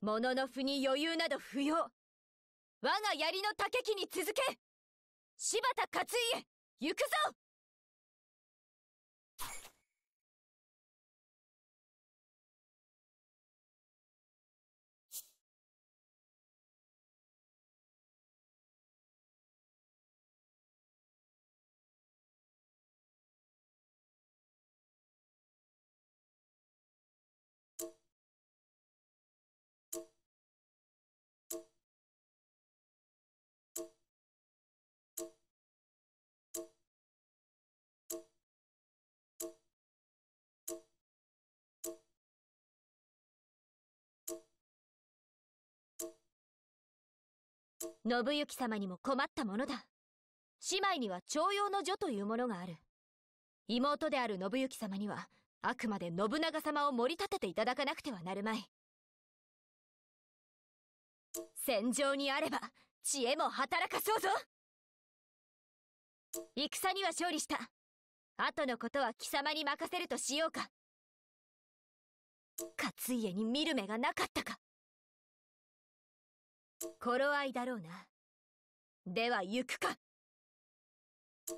物の腑に余裕など不要我が槍の竹木に続け柴田勝家行くぞ信行様にも困ったものだ。姉妹には徴用の女というものがある。妹である信行様には、あくまで信長様を盛り立てていただかなくてはなるまい。戦場にあれば、知恵も働かそうぞ戦には勝利した。後のことは貴様に任せるとしようか。勝家に見る目がなかったか。頃合いだろうな。では行くか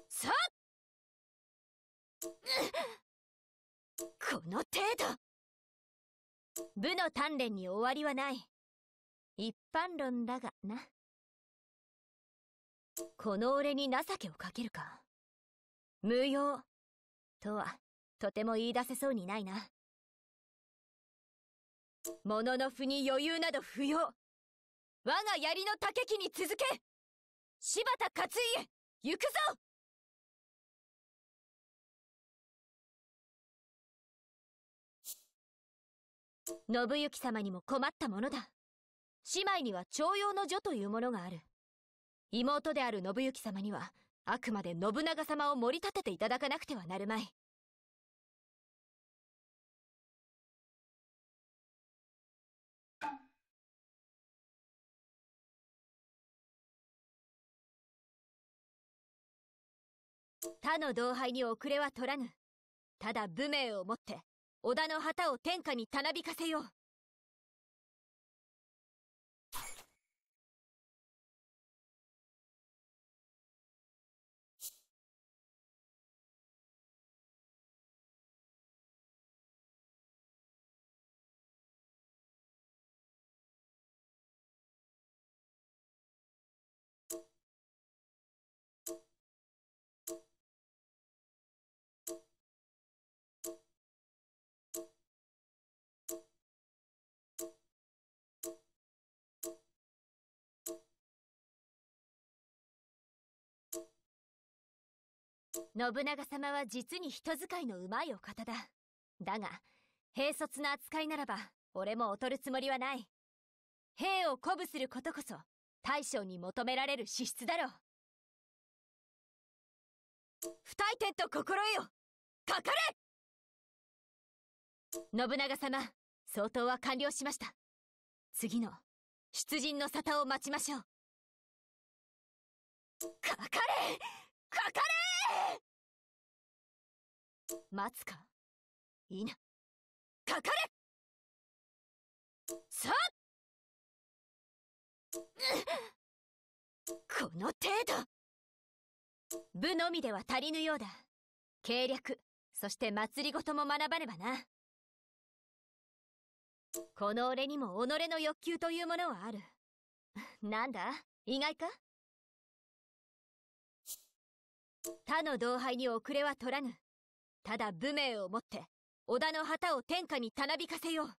さあ、この程度部の鍛錬に終わりはない。一般論だがな。この俺に情けをかけるか。無用。とは、とても言い出せそうにないな。もののふに余裕など不要。我が槍の竹木に続け柴田勝家行くぞ信行様にも困ったものだ。姉妹には徴用の女というものがある。妹である信行様には、あくまで信長様を盛り立てていただかなくてはなるまい。他の同輩に遅れは取らぬ。ただ武名をもって、織田の旗を天下にたなびかせよう。信長様は実に人使いのうまいお方だ。だが、兵卒な扱いならば、俺も劣るつもりはない。兵を鼓舞することこそ、大将に求められる資質だろう。不退転と心得よかかれ信長様、相当は完了しました。次の、出陣の沙汰を待ちましょう。かかれかかれ待つかいなかかれさあこの程度部のみでは足りぬようだ計略そして祭りごとも学ばねばなこの俺にも己の欲求というものはあるなんだ意外か他の同輩に遅れは取らぬ。ただ武名をもって、織田の旗を天下にたなびかせよう。